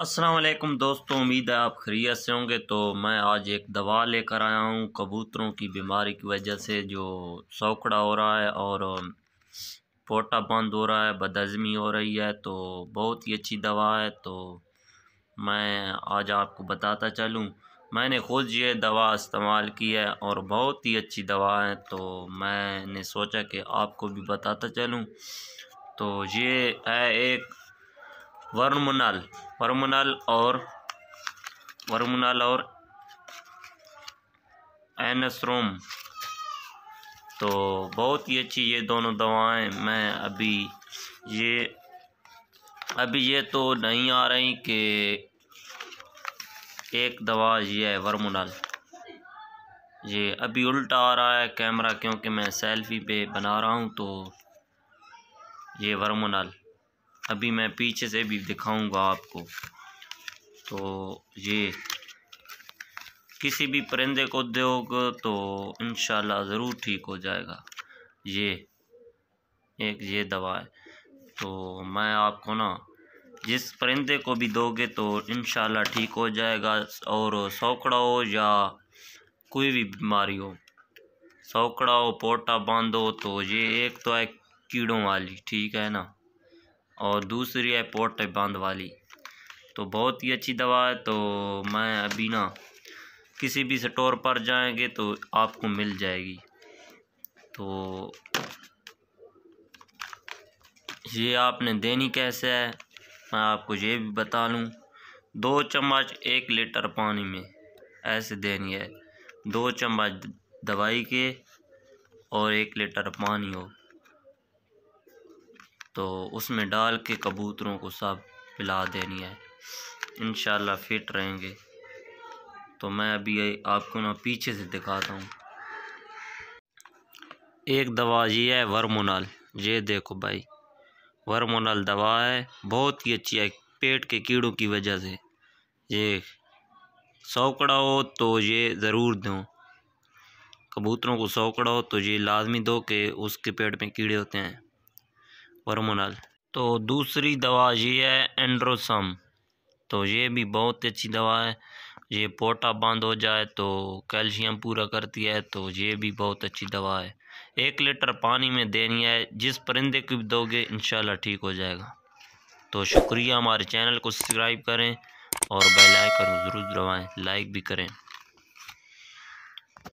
असलकम दोस्तों उम्मीद है आप खरीत से होंगे तो मैं आज एक दवा लेकर आया हूँ कबूतरों की बीमारी की वजह से जो सौकड़ा हो रहा है और पोटा बंद हो रहा है बदहजमी हो रही है तो बहुत ही अच्छी दवा है तो मैं आज आपको बताता चलूँ मैंने खुद ये दवा इस्तेमाल की है और बहुत ही अच्छी दवा है तो मैंने सोचा कि आपको भी बताता चलूँ तो ये है एक वर्मनल वर्मोनल और वर्मनाल और एनस्रोम तो बहुत ही अच्छी ये दोनों दवाएं मैं अभी ये अभी ये तो नहीं आ रही कि एक दवा ये है वर्मोनल ये अभी उल्टा आ रहा है कैमरा क्योंकि मैं सेल्फी पे बना रहा हूँ तो ये वर्मोनल अभी मैं पीछे से भी दिखाऊंगा आपको तो ये किसी भी परिंदे को दोगे तो इन ज़रूर ठीक हो जाएगा ये एक ये दवा है तो मैं आपको ना जिस परिंदे को भी दोगे तो इन ठीक हो जाएगा और सौकड़ा हो या कोई भी बीमारी हो सौकड़ा हो पोटा बांधो तो ये एक तो है कीड़ों वाली ठीक है ना और दूसरी है पोर्ट बांध वाली तो बहुत ही अच्छी दवा है तो मैं अभी ना किसी भी स्टोर पर जाएंगे तो आपको मिल जाएगी तो ये आपने देनी कैसे है मैं आपको ये भी बता लूँ दो चम्मच एक लीटर पानी में ऐसे देनी है दो चम्मच दवाई के और एक लीटर पानी हो तो उसमें डाल के कबूतरों को सब पिला देनी है इन फिट रहेंगे तो मैं अभी आपको ना पीछे से दिखाता हूँ एक दवा ये है वर्मोनल ये देखो भाई वर्मोनल दवा है बहुत ही अच्छी है पेट के कीड़ों की वजह से ये सौकड़ा हो तो ये ज़रूर दो कबूतरों को सौकड़ा हो तो ये लाजमी दो के उसके पेट में कीड़े होते हैं हॉर्मोनल तो दूसरी दवा ये है एंड्रोसम तो ये भी बहुत अच्छी दवा है ये पोटा बंद हो जाए तो कैल्शियम पूरा करती है तो ये भी बहुत अच्छी दवा है एक लीटर पानी में देनी है जिस परिंदे को भी दोगे इन ठीक हो जाएगा तो शुक्रिया हमारे चैनल को सब्सक्राइब करें और बेल आइकन ज़रूर दबाएँ लाइक भी करें